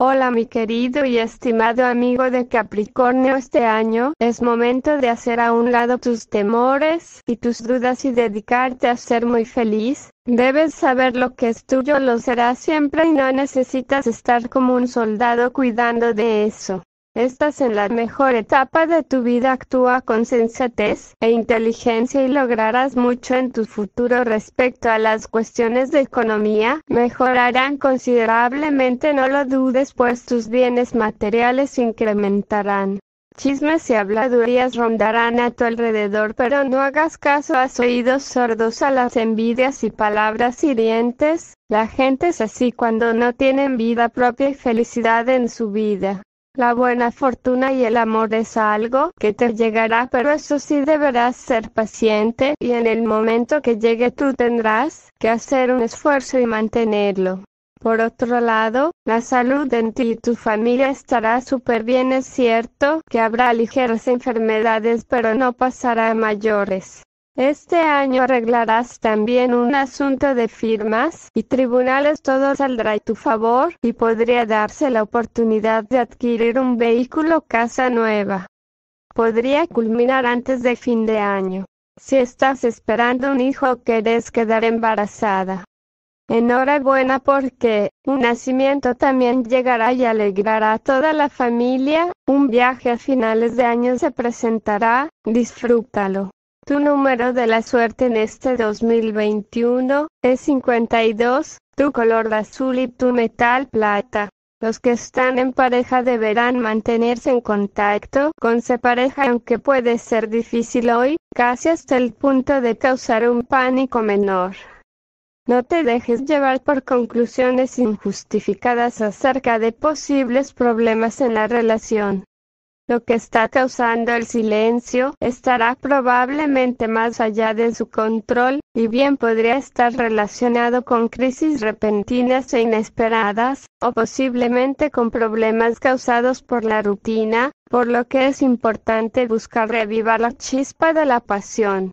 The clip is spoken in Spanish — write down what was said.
Hola mi querido y estimado amigo de Capricornio, este año es momento de hacer a un lado tus temores y tus dudas y dedicarte a ser muy feliz. Debes saber lo que es tuyo, lo será siempre y no necesitas estar como un soldado cuidando de eso. Estás en la mejor etapa de tu vida, actúa con sensatez e inteligencia y lograrás mucho en tu futuro respecto a las cuestiones de economía, mejorarán considerablemente, no lo dudes, pues tus bienes materiales incrementarán. Chismes y habladurías rondarán a tu alrededor, pero no hagas caso a oídos sordos a las envidias y palabras hirientes. La gente es así cuando no tienen vida propia y felicidad en su vida. La buena fortuna y el amor es algo que te llegará, pero eso sí deberás ser paciente y en el momento que llegue tú tendrás que hacer un esfuerzo y mantenerlo. Por otro lado, la salud en ti y tu familia estará súper bien. Es cierto que habrá ligeras enfermedades, pero no pasará a mayores. Este año arreglarás también un asunto de firmas y tribunales, todo saldrá a tu favor y podría darse la oportunidad de adquirir un vehículo casa nueva. Podría culminar antes de fin de año. Si estás esperando un hijo o querés quedar embarazada. Enhorabuena porque un nacimiento también llegará y alegrará a toda la familia, un viaje a finales de año se presentará, disfrútalo. Tu número de la suerte en este 2021 es 52, tu color azul y tu metal plata. Los que están en pareja deberán mantenerse en contacto con su pareja aunque puede ser difícil hoy, casi hasta el punto de causar un pánico menor. No te dejes llevar por conclusiones injustificadas acerca de posibles problemas en la relación. Lo que está causando el silencio estará probablemente más allá de su control, y bien podría estar relacionado con crisis repentinas e inesperadas, o posiblemente con problemas causados por la rutina, por lo que es importante buscar revivar la chispa de la pasión.